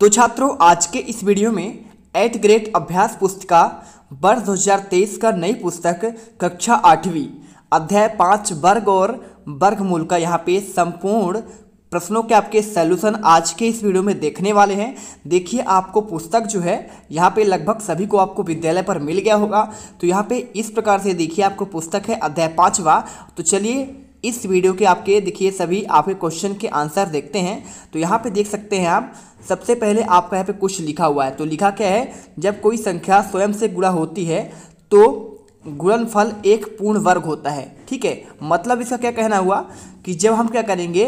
तो छात्रों आज के इस वीडियो में एट ग्रेड अभ्यास पुस्तिका वर्ष 2023 का नई पुस्तक कक्षा आठवीं अध्याय पाँच वर्ग और वर्गमूल का यहाँ पे संपूर्ण प्रश्नों के आपके सल्यूशन आज के इस वीडियो में देखने वाले हैं देखिए आपको पुस्तक जो है यहाँ पे लगभग सभी को आपको विद्यालय पर मिल गया होगा तो यहाँ पे इस प्रकार से देखिए आपको पुस्तक है अध्याय पाँचवा तो चलिए इस वीडियो के आपके देखिए सभी आपके क्वेश्चन के आंसर देखते हैं तो यहाँ पे देख सकते हैं आप सबसे पहले आपका यहाँ पे कुछ लिखा हुआ है तो लिखा क्या है जब कोई संख्या स्वयं से गुणा होती है तो गुणनफल एक पूर्ण वर्ग होता है ठीक है मतलब इसका क्या कहना हुआ कि जब हम क्या करेंगे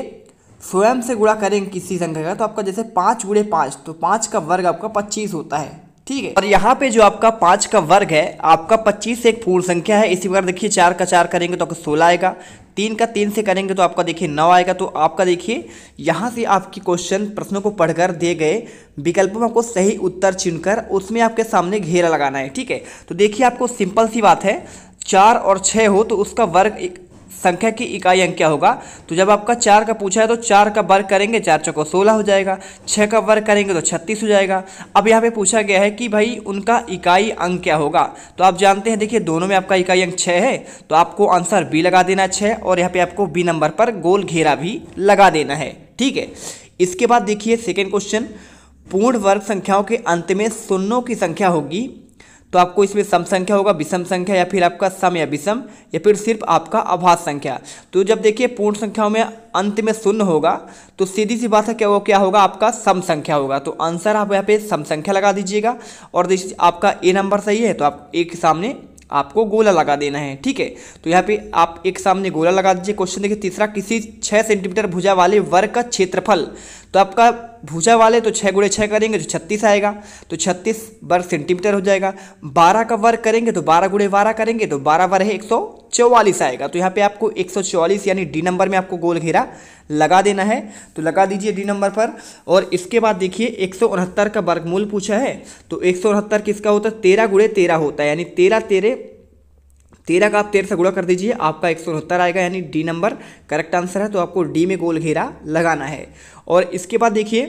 स्वयं से गुणा करेंगे किसी संख्या का तो आपका जैसे पाँच गुड़े पाँच तो पाँच का वर्ग आपका पच्चीस होता है ठीक है और यहाँ पे जो आपका पांच का वर्ग है आपका पच्चीस एक पूर्ण संख्या है इसी प्रकार देखिए चार का चार करेंगे तो आपका सोलह आएगा तीन का तीन से करेंगे तो आपका देखिए नौ आएगा तो आपका देखिए यहाँ से आपकी क्वेश्चन प्रश्नों को पढ़कर दिए गए विकल्पों में आपको सही उत्तर चुनकर उसमें आपके सामने घेरा लगाना है ठीक है तो देखिए आपको सिंपल सी बात है चार और छः हो तो उसका वर्ग एक संख्या की इकाई अंक क्या होगा तो जब आपका चार का पूछा है तो चार का वर्ग करेंगे चार चौको सोलह हो जाएगा छः का वर्ग करेंगे तो छत्तीस हो जाएगा अब यहाँ पे पूछा गया है कि भाई उनका इकाई अंक क्या होगा तो आप जानते हैं देखिए दोनों में आपका इकाई अंक छः है तो आपको आंसर बी लगा देना छः और यहाँ पर आपको बी नंबर पर गोल घेरा भी लगा देना है ठीक है इसके बाद देखिए सेकेंड क्वेश्चन पूर्ण वर्ग संख्याओं के अंत में शून्यों की संख्या होगी तो आपको इसमें सम संख्या होगा विषम संख्या या फिर आपका सम या विषम या फिर सिर्फ आपका अभास संख्या तो जब देखिए पूर्ण संख्याओं में अंत में शून्य होगा तो सीधी सी बात है क्या वो क्या होगा आपका सम संख्या होगा तो आंसर आप यहाँ पे सम संख्या लगा दीजिएगा और देखिए आपका ए नंबर सही है तो आप ए के सामने आपको गोला लगा देना है ठीक है तो यहाँ पे आप एक सामने गोला लगा दीजिए क्वेश्चन देखिए तीसरा किसी छः सेंटीमीटर भुजा वाले वर्ग का क्षेत्रफल तो आपका भूजा वाले तो छः गुड़े छः करेंगे तो छत्तीस आएगा तो छत्तीस वर्ग सेंटीमीटर हो जाएगा बारह का वर्ग करेंगे तो बारह गुड़े बारह करेंगे तो बारह वर्ग है एक सौ चौवालीस आएगा तो यहाँ पे आपको एक सौ चौवालीस यानी डी नंबर में आपको गोल घेरा लगा देना है तो लगा दीजिए डी नंबर पर और इसके बाद देखिए एक सौ उनहत्तर का वर्गमूल पूछा है तो एक सौ उनहत्तर किसका होता है तेरह गुड़े तेरह होता है यानी तेरह तेरह तेरह का आप तेरह से गुड़ा कर दीजिए आपका एक सौ उनहत्तर आएगा यानी डी नंबर करेक्ट आंसर है तो आपको डी में गोल घेरा लगाना है और इसके बाद देखिए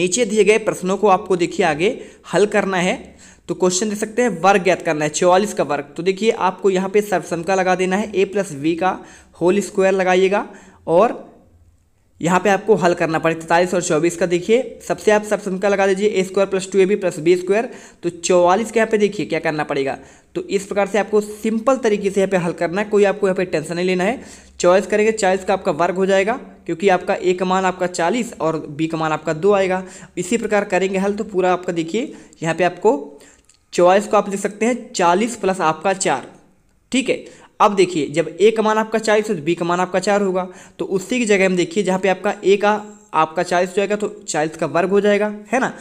नीचे दिए गए प्रश्नों को आपको देखिए आगे हल करना है तो क्वेश्चन दे सकते हैं वर्ग ज्ञात करना है चौवालीस का वर्ग तो देखिए आपको यहाँ पे सर्वसम का लगा देना है ए प्लस वी का होल स्क्वायर लगाइएगा और यहाँ पे आपको हल करना पड़ेगा तैतालीस और चौबीस का देखिए सबसे आप सब का लगा दीजिए A square plus two A B plus B square तो चौवालीस के यहाँ पे देखिए क्या करना पड़ेगा तो इस प्रकार से आपको सिंपल तरीके से यहाँ पे हल करना है कोई आपको यहाँ पे टेंशन नहीं लेना है चॉइस करेंगे चॉइस का आपका वर्ग हो जाएगा क्योंकि आपका ए का मान आपका चालीस और बी का मान आपका दो आएगा इसी प्रकार करेंगे हल तो पूरा आपका देखिए यहाँ पर आपको चॉइस को आप लिख सकते हैं चालीस प्लस आपका चार ठीक है अब देखिए जब ए का मान आपका चालीस है तो बी का मान आपका चार होगा तो उसी की जगह हम देखिए जहाँ पे आपका ए का आपका चालीस हो जाएगा तो चालीस का वर्ग हो जाएगा है ना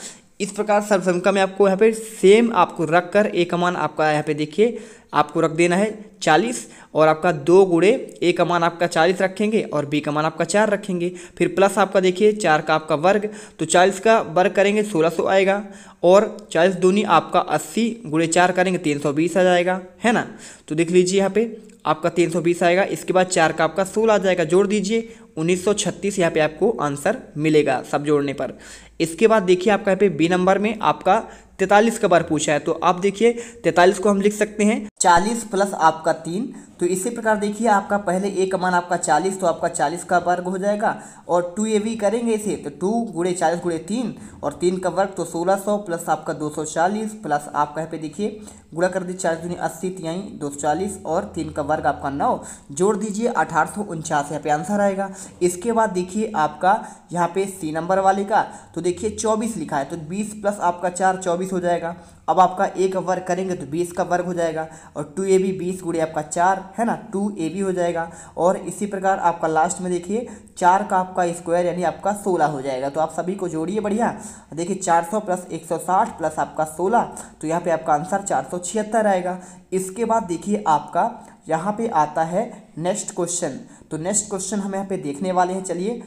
इस प्रकार सर्वसंख्या में आपको यहाँ पे सेम आपको रख कर एक अमान आपका यहाँ पे देखिए आपको रख देना है चालीस और आपका दो गुड़े एक अमान आपका चालीस रखेंगे और बी कमान आपका चार रखेंगे फिर प्लस आपका देखिए चार का आपका वर्ग तो चालीस का वर्ग करेंगे सोलह सौ आएगा और चालीस दूनी आपका अस्सी गुड़े चार करेंगे तीन सौ बीस आ जाएगा है ना तो देख लीजिए यहाँ पे आपका तीन सौ बीस आएगा इसके बाद चार का आपका सोलह आ जाएगा जोड़ दीजिए 1936 यहाँ पे आपको आंसर मिलेगा सब जोड़ने पर इसके बाद देखिए आपका यहाँ पे बी नंबर में आपका तैतालीस का बार पूछा है तो आप देखिए तैतालीस को हम लिख सकते हैं चालीस प्लस आपका तीन तो इसी प्रकार देखिए आपका पहले ए का मान आपका चालीस तो आपका चालीस का वर्ग हो जाएगा और टू ए वी करेंगे इसे तो टू गुड़े चालीस गुड़े तीन और तीन का वर्ग तो सोलह सौ प्लस आपका दो सौ चालीस प्लस आपका यहाँ पे देखिए गुड़ा कर दीजिए चालीस दूनी अस्सी तिहाई दो सौ चालीस और तीन का वर्ग आपका नौ जोड़ दीजिए अठारह सौ उनचास यहाँ पे आंसर आएगा इसके बाद देखिए आपका यहाँ पे सी नंबर वाले का तो देखिए चौबीस लिखा है तो बीस प्लस आपका चार चौबीस हो जाएगा अब आपका ए का वर्ग करेंगे तो बीस का वर्ग हो जाएगा और टू ए बी बीस गुड़े आपका चार है ना टू ए बी हो जाएगा और इसी प्रकार आपका लास्ट में देखिए चार का आपका स्क्वायर यानी आपका सोलह हो जाएगा तो आप सभी को जोड़िए बढ़िया देखिए चार सौ प्लस एक सौ साठ प्लस आपका सोलह तो यहाँ पे आपका आंसर चार सौ छिहत्तर आएगा इसके बाद देखिए आपका यहाँ पर आता है नेक्स्ट क्वेश्चन तो नेक्स्ट क्वेश्चन हम यहाँ पे देखने वाले हैं चलिए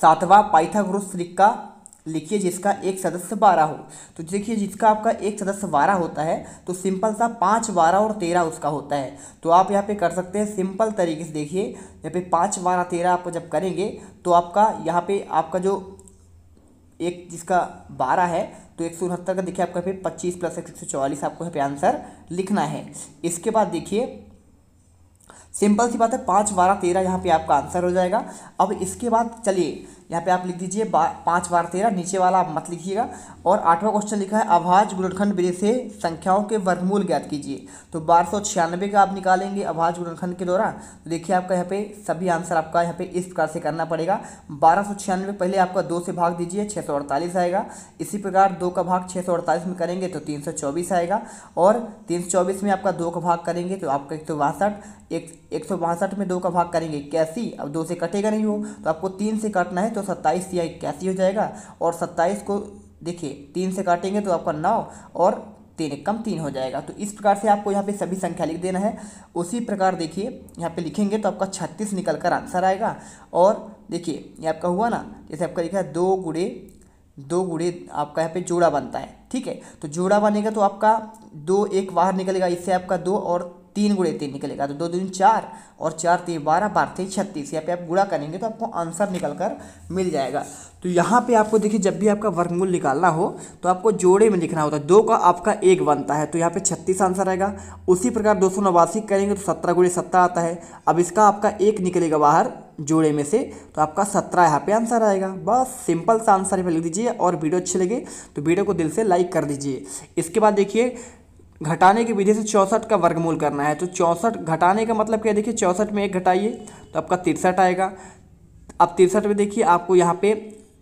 सातवा पाइथागोरस त्रिक का लिखिए जिसका एक सदस्य बारह हो तो देखिए जिसका आपका एक सदस्य बारह होता है तो सिंपल सा पाँच बारह और तेरह उसका होता है तो आप यहाँ पे कर सकते हैं सिंपल तरीके से देखिए यहाँ पे पाँच बारह तेरह आप जब करेंगे तो आपका यहाँ पे आपका जो एक जिसका बारह है तो एक सौ उनहत्तर का देखिए आपका फिर पच्चीस प्लस एक सौ चौवालीस आपको यहाँ पे आंसर लिखना है इसके बाद देखिए सिंपल सी बात है पाँच बारह तेरह यहाँ पे आपका आंसर हो जाएगा अब इसके बाद चलिए यहाँ पे आप लिख दीजिए बा, पाँच बार तेरह नीचे वाला आप मत लिखिएगा और आठवां क्वेश्चन लिखा है अभाज गुणनखंड विधि से संख्याओं के वर्गमूल ज्ञात कीजिए तो बारह सौ छियानवे का आप निकालेंगे अभाज गुणनखंड के दौरान तो देखिए आपका यहाँ पे सभी आंसर आपका यहाँ पे इस प्रकार से करना पड़ेगा बारह सौ छियानवे पहले आपका दो से भाग दीजिए छः सौ अड़तालीस आएगा इसी प्रकार दो का भाग छः सौ अड़तालीस में करेंगे तो तीन सौ चौबीस आएगा और तीन सौ चौबीस में आपका दो का भाग करेंगे तो आपका एक सौ बासठ एक एक सौ बासठ में दो का भाग करेंगे इक्यासी अब दो से कटेगा नहीं वो तो आपको तीन से काटना है तो सत्ताईस या इक्यासी हो जाएगा और सत्ताईस को देखिए तीन से काटेंगे तो आपका नौ और तीन कम तीन हो जाएगा तो इस प्रकार से आपको यहाँ पे सभी संख्या लिख देना है उसी प्रकार देखिए यहाँ पे लिखेंगे तो आपका छत्तीस निकल कर आंसर आएगा और देखिए ये आपका हुआ ना जैसे आपका लिखा है दो गुड़े दो गुड़े आपका यहाँ पे जोड़ा बनता है ठीक है तो जोड़ा बनेगा तो आपका दो एक बाहर निकलेगा इससे आपका दो और तीन गुड़े तीन निकलेगा तो दो दिन चार और चार तीन बारह बार थे छत्तीस यहाँ पे आप गुड़ा करेंगे तो आपको आंसर निकल कर मिल जाएगा तो यहाँ पे आपको देखिए जब भी आपका वर्गमूल निकालना हो तो आपको जोड़े में लिखना होता है दो का आपका एक बनता है तो यहाँ पे छत्तीस आंसर आएगा उसी प्रकार दो सौ नवासी करेंगे तो सत्रह गुड़े सत्तर आता है अब इसका आपका एक निकलेगा बाहर जोड़े में से तो आपका सत्रह यहाँ पे आंसर आएगा बस सिंपल सा आंसर यहाँ लिख दीजिए और वीडियो अच्छी लगे तो वीडियो को दिल से लाइक कर दीजिए इसके बाद देखिए घटाने की विधि से चौंसठ का वर्गमूल करना है तो चौंसठ घटाने का मतलब क्या देखिए चौंसठ में एक घटाइए तो आपका तिरसठ आएगा अब तिरसठ में देखिए आपको यहाँ पे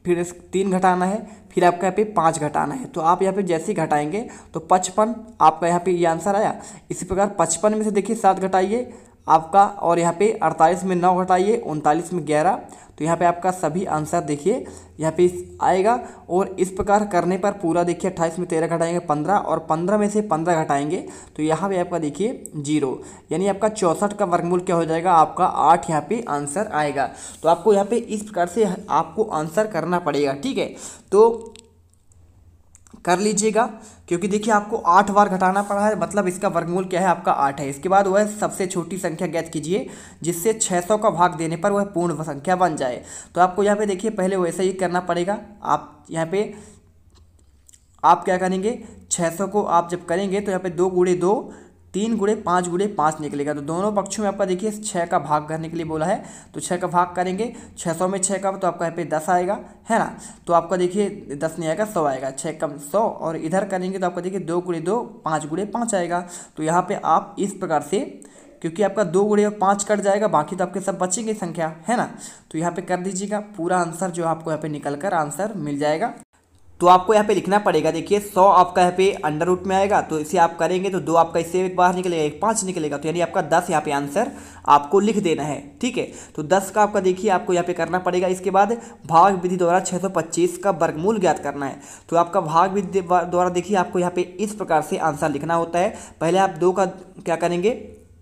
फिर तीन घटाना है फिर आपका यहाँ पे पाँच घटाना है तो आप यहाँ पे जैसे ही घटाएंगे तो पचपन आपका यहाँ पे ये यह आंसर आया इसी प्रकार पचपन में से देखिए सात घटाइए आपका और यहाँ पे 48 में नौ घटाइए उनतालीस में ग्यारह तो यहाँ पे आपका सभी आंसर देखिए यहाँ पे आएगा और इस प्रकार करने पर पूरा देखिए अट्ठाईस में तेरह घटाएंगे पंद्रह और पंद्रह में से पंद्रह घटाएंगे तो यहाँ पे आपका देखिए जीरो यानी आपका चौंसठ का वर्गमूल क्या हो जाएगा आपका आठ यहाँ पे आंसर आएगा तो आपको यहाँ पे इस प्रकार से आपको आंसर करना पड़ेगा ठीक है तो कर लीजिएगा क्योंकि देखिए आपको आठ बार घटाना पड़ा है मतलब इसका वर्गमूल क्या है आपका आठ है इसके बाद वह सबसे छोटी संख्या ज्ञात कीजिए जिससे 600 का भाग देने पर वह पूर्ण संख्या बन जाए तो आपको यहाँ पे देखिए पहले वैसे ही करना पड़ेगा आप यहाँ पे आप क्या करेंगे 600 को आप जब करेंगे तो यहाँ पे दो गुड़े दो तीन गुड़े पाँच गुड़े पाँच निकलेगा तो दोनों पक्षों में आपका देखिए छः का भाग करने के लिए बोला है तो छः का भाग करेंगे छः सौ में छः का तो आपका यहाँ पे दस आएगा है ना तो आपका देखिए दस नहीं आएगा सौ आएगा छः कम सौ और इधर करेंगे तो आपका देखिए दो गुड़े दो पाँच गुड़े पाँच आएगा तो यहाँ पर आप इस प्रकार से क्योंकि आपका दो गुड़े और पाँच कट जाएगा बाकी तो आपके सब बचेंगे संख्या है ना तो यहाँ पर कर दीजिएगा पूरा आंसर जो आपको यहाँ पर निकल कर आंसर मिल जाएगा तो आपको यहाँ पे लिखना पड़ेगा देखिए सौ आपका यहाँ पे अंडर रूट में आएगा तो इसे आप करेंगे तो दो आपका इससे एक बाहर निकलेगा एक पाँच निकलेगा तो यानी आपका दस यहाँ पे आंसर आपको लिख देना है ठीक है तो दस का आपका देखिए आपको यहाँ पे करना पड़ेगा इसके बाद भाग विधि द्वारा छः का वर्गमूल ज्ञात करना है तो आपका भाग विधि द्वारा देखिए आपको यहाँ पे इस प्रकार से आंसर लिखना होता है पहले आप दो का क्या करेंगे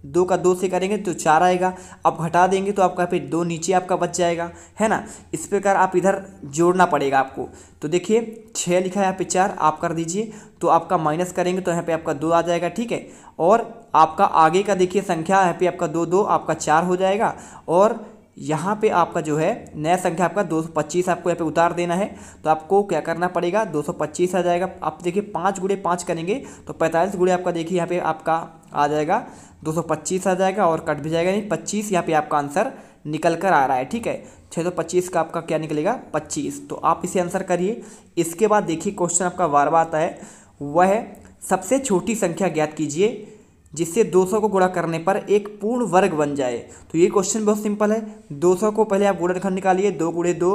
दो का दो से करेंगे तो चार आएगा आप घटा देंगे तो आपका फिर दो नीचे आपका बच जाएगा है ना इस प्रकार आप इधर जोड़ना पड़ेगा आपको तो देखिए छः लिखा है यहाँ पे चार आप कर दीजिए तो आपका माइनस करेंगे तो यहाँ पे आपका दो आ जाएगा ठीक है और आपका आगे का देखिए संख्या यहाँ पे आपका दो दो आपका चार हो जाएगा और यहाँ पे आपका जो है नया संख्या आपका 225 आपको यहाँ पे उतार देना है तो आपको क्या करना पड़ेगा 225 आ जाएगा आप देखिए पाँच गुड़े पाँच करेंगे तो 45 गुड़े आपका देखिए यहाँ पे आपका आ जाएगा दो सौ पच्चीस आ जाएगा और कट भी जाएगा नहीं पच्चीस यहाँ पे आपका आंसर निकल कर आ रहा है ठीक है छः सौ पच्चीस का आपका क्या निकलेगा पच्चीस तो आप इसे आंसर करिए इसके बाद देखिए क्वेश्चन आपका बार बार आता है वह सबसे छोटी संख्या ज्ञात कीजिए जिससे 200 को गुणा करने पर एक पूर्ण वर्ग बन जाए तो ये क्वेश्चन बहुत सिंपल है 200 को पहले आप गुणनखंड निकालिए दो गुड़े दो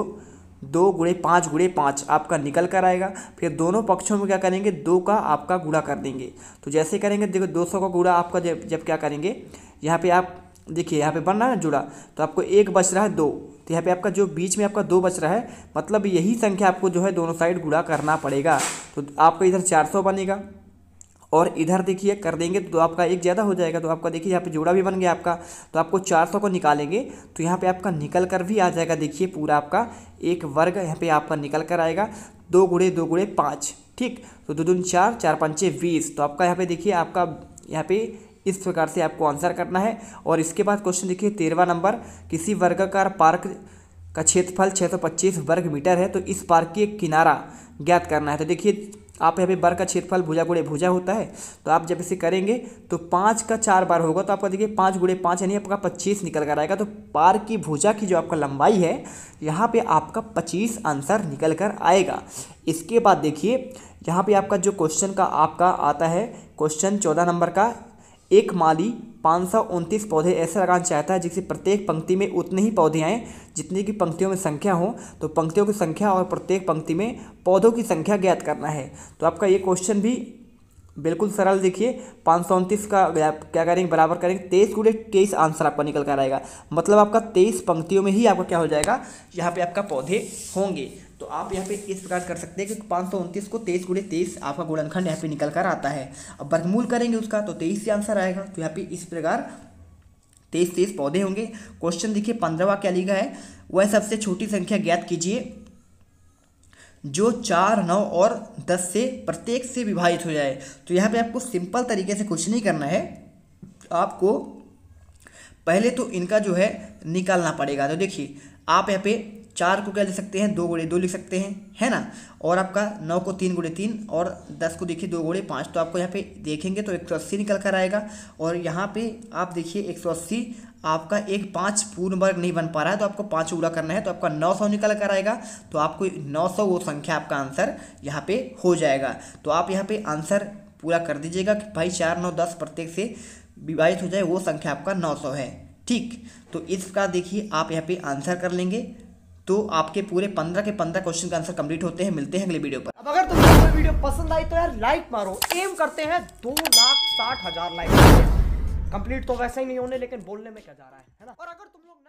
दो गुड़े पाँच गुड़े पाँच आपका निकल कर आएगा फिर दोनों पक्षों में क्या करेंगे दो का आपका गुड़ा कर देंगे तो जैसे करेंगे देखो दो सौ का गुड़ा आपका जब जब क्या करेंगे यहाँ पे आप देखिए यहाँ पे बन रहा है जुड़ा तो आपको एक बच रहा है दो तो यहाँ पे आपका जो बीच में आपका दो बच रहा है मतलब यही संख्या आपको जो है दोनों साइड गुड़ा करना पड़ेगा तो आपका इधर चार सौ बनेगा और इधर देखिए कर देंगे तो आपका एक ज़्यादा हो जाएगा तो आपका देखिए यहाँ पे जोड़ा भी बन गया आपका तो आपको चार सौ को निकालेंगे तो यहाँ पे आपका निकल कर भी आ जाएगा देखिए पूरा आपका एक वर्ग यहाँ पे आपका निकल कर आएगा दो गुड़े दो गुड़े पाँच ठीक तो दो दून चार चार पंचे बीस तो आपका यहाँ पर देखिए आपका यहाँ पे इस प्रकार से आपको आंसर करना है और इसके बाद क्वेश्चन देखिए तेरहवा नंबर किसी का पार्क का क्षेत्रफल छः वर्ग मीटर है तो इस पार्क एक किनारा ज्ञात करना है तो देखिए आप यहाँ पे बार का क्षेत्रफल भुजा गुड़े भुजा होता है तो आप जब इसे करेंगे तो पाँच का चार बार होगा तो आपका देखिए पाँच गुड़े पाँच यानी आपका पच्चीस निकल कर आएगा तो पार की भुजा की जो आपका लंबाई है यहाँ पे आपका पच्चीस आंसर निकल कर आएगा इसके बाद देखिए यहाँ पे आपका जो क्वेश्चन का आपका आता है क्वेश्चन चौदह नंबर का एक माली पाँच सौ उनतीस पौधे ऐसे लगाना चाहता है जिससे प्रत्येक पंक्ति में उतने ही पौधे आएँ जितनी की पंक्तियों में संख्या हो तो पंक्तियों की संख्या और प्रत्येक पंक्ति में पौधों की संख्या ज्ञात करना है तो आपका ये क्वेश्चन भी बिल्कुल सरल देखिए पाँच सौ उनतीस का क्या करेंगे बराबर करेंगे तेईस गुड़े तेईस आंसर आपका निकल कर आएगा मतलब आपका तेईस पंक्तियों में ही आपका क्या हो जाएगा यहाँ पे आपका पौधे होंगे तो आप यहाँ पे इस प्रकार कर सकते हैं कि पाँच सौ उनतीस को तेईस गुड़े तेईस आपका गुणनखंड यहाँ पे निकल कर आता है अब वर्गमूल करेंगे उसका तो तेईस ही आंसर आएगा तो यहाँ पे इस प्रकार तेईस तेईस पौधे होंगे क्वेश्चन देखिए पंद्रहवा क्या लिखा है वह सबसे छोटी संख्या ज्ञात कीजिए जो चार नौ और दस से प्रत्येक से विभाजित हो जाए तो यहाँ पे आपको सिंपल तरीके से कुछ नहीं करना है आपको पहले तो इनका जो है निकालना पड़ेगा तो देखिए आप यहाँ पे चार को क्या लिख सकते हैं दो गुड़े दो लिख सकते हैं है ना और आपका नौ को तीन गुड़े तीन और दस को देखिए दो गुड़े पाँच तो आपको यहाँ पे देखेंगे तो एक सौ अस्सी निकल कर आएगा और यहाँ पे आप देखिए एक सौ अस्सी आपका एक पाँच पूर्ण वर्ग नहीं बन पा रहा है तो आपको पाँच उड़ा करना है तो आपका नौ सौ निकल कर आएगा तो आपको नौ सौ वो संख्या आपका आंसर यहाँ पर हो जाएगा तो आप यहाँ पर आंसर पूरा कर दीजिएगा कि भाई चार नौ दस प्रत्येक से विभाजित हो जाए वो संख्या आपका नौ सौ है ठीक तो इसका देखिए आप यहाँ पे आंसर कर लेंगे तो आपके पूरे पंद्रह के पंद्रह क्वेश्चन का आंसर कंप्लीट होते हैं मिलते हैं अगले वीडियो पर अब अगर तुम्हें तो वीडियो पसंद आई तो यार लाइक मारो एम करते हैं दो लाख साठ हजार लाइक कंप्लीट तो वैसे ही नहीं होने लेकिन बोलने में क्या जा रहा है, है ना और अगर तुम लोग